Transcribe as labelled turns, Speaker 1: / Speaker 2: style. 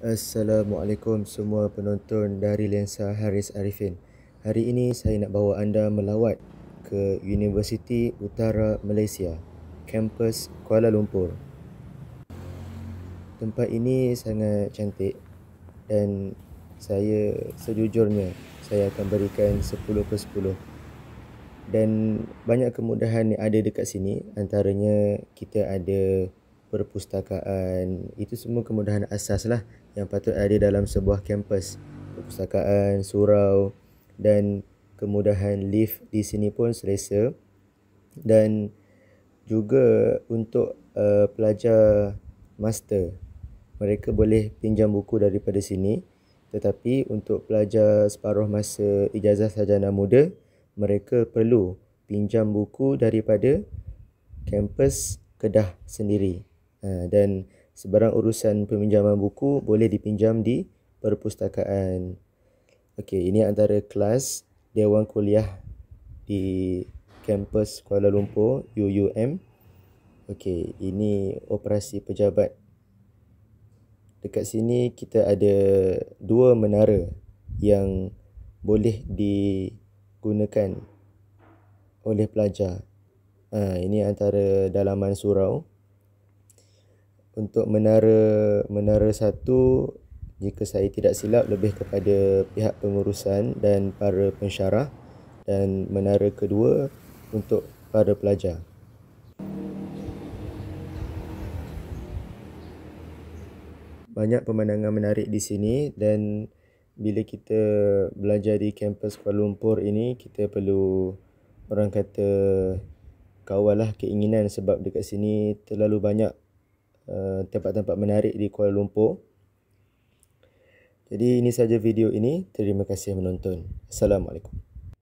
Speaker 1: Assalamualaikum semua penonton dari Lensa Haris Arifin. Hari ini saya nak bawa anda melawat ke Universiti Utara Malaysia, kampus Kuala Lumpur. Tempat ini sangat cantik dan saya sejujurnya saya akan berikan 10 ke 10. Dan banyak kemudahan yang ada dekat sini, antaranya kita ada perpustakaan. Itu semua kemudahan asas lah yang patut ada dalam sebuah kampus. Perpustakaan, surau dan kemudahan lift di sini pun selesa. Dan juga untuk uh, pelajar master, mereka boleh pinjam buku daripada sini. Tetapi untuk pelajar separuh masa ijazah sarjana muda, mereka perlu pinjam buku daripada kampus Kedah sendiri. Eh, dan sebarang urusan peminjaman buku boleh dipinjam di perpustakaan. Okey, ini antara kelas dewan kuliah di kampus Kuala Lumpur UUM. Okey, ini operasi pejabat. Dekat sini kita ada dua menara yang boleh digunakan oleh pelajar. Ha, ini antara dalaman surau untuk menara menara satu jika saya tidak silap lebih kepada pihak pengurusan dan para pensyarah dan menara kedua untuk para pelajar. Banyak pemandangan menarik di sini dan bila kita belajar di kampus Kuala Lumpur ini kita perlu orang kata kawalah keinginan sebab dekat sini terlalu banyak Eh, tempat-tempat menarik di Kuala Lumpur. Jadi ini saja video ini. Terima kasih menonton. Assalamualaikum.